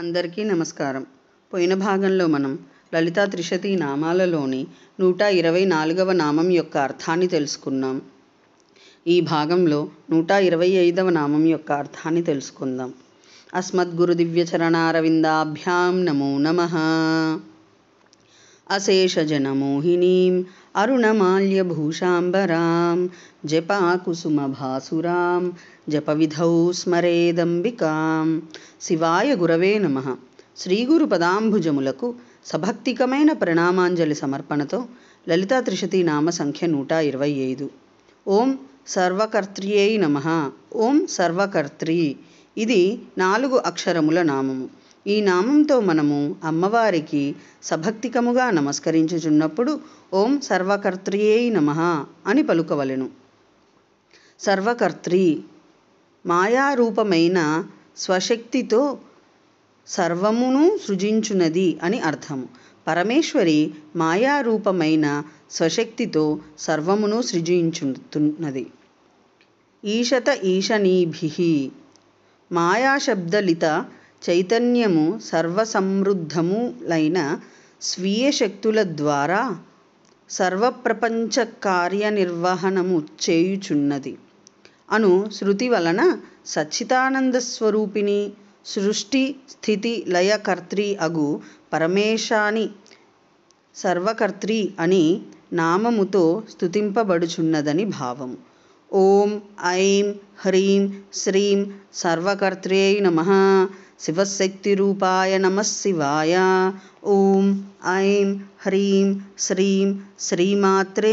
అందరికీ నమస్కారం పోయిన భాగంలో మనం లలితా త్రిషతి నామాలలోని నూట ఇరవై నాలుగవ నామం యొక్క అర్థాన్ని తెలుసుకున్నాం ఈ భాగంలో నూట ఇరవై ఐదవ నామం యొక్క అర్థాన్ని తెలుసుకుందాం అస్మద్గురు దివ్యచరణారవిందాభ్యాం నమో నమ अशेषजनमोहिनीम् अरुणमाल्यभूषाम्बरां जपाकुसुमभासुरां జపవిధౌ స్మరేదంబికాం శివాయ గురవే నమ శ్రీగురు పదాంభుజములకు సభక్తికమైన ప్రణామాంజలి సమర్పణతో లలితా త్రిషతి నామ సంఖ్య నూట ఇరవై ఐదు ఓం సర్వకర్త్రియై నమ ఓం సర్వకర్త్రి ఇది నాలుగు అక్షరముల నామము ఈ నామంతో మనము అమ్మవారికి సభక్తికముగా నమస్కరించుచున్నప్పుడు ఓం సర్వకర్త్రియే నమ అని పలుకవలెను సర్వకర్త్రి మాయారూపమైన స్వశక్తితో సర్వమును సృజించునది అని అర్థము పరమేశ్వరి మాయారూపమైన స్వశక్తితో సర్వమును సృజించుతున్నది ఈశత ఈశనీభి మాయాశబ్దలిత చైతన్యము సర్వసమృద్ధము లైన స్వీయ శక్తుల ద్వారా సర్వప్రపంచ కార్యనిర్వహణము చేయుచున్నది అను శృతి వలన సచ్చిదానంద స్వరూపిణి సృష్టి స్థితి లయకర్త్రి అగు పరమేశాని సర్వకర్త్రి అని నామముతో స్థుతింపబడుచున్నదని భావము ॐ ऐं ह्रीं श्रीं सर्वकर्त्र्यै नमः शिवशक्तिरूपाय नमः शिवाय ॐ ऐं ह्रीं श्रीं श्रीमात्रे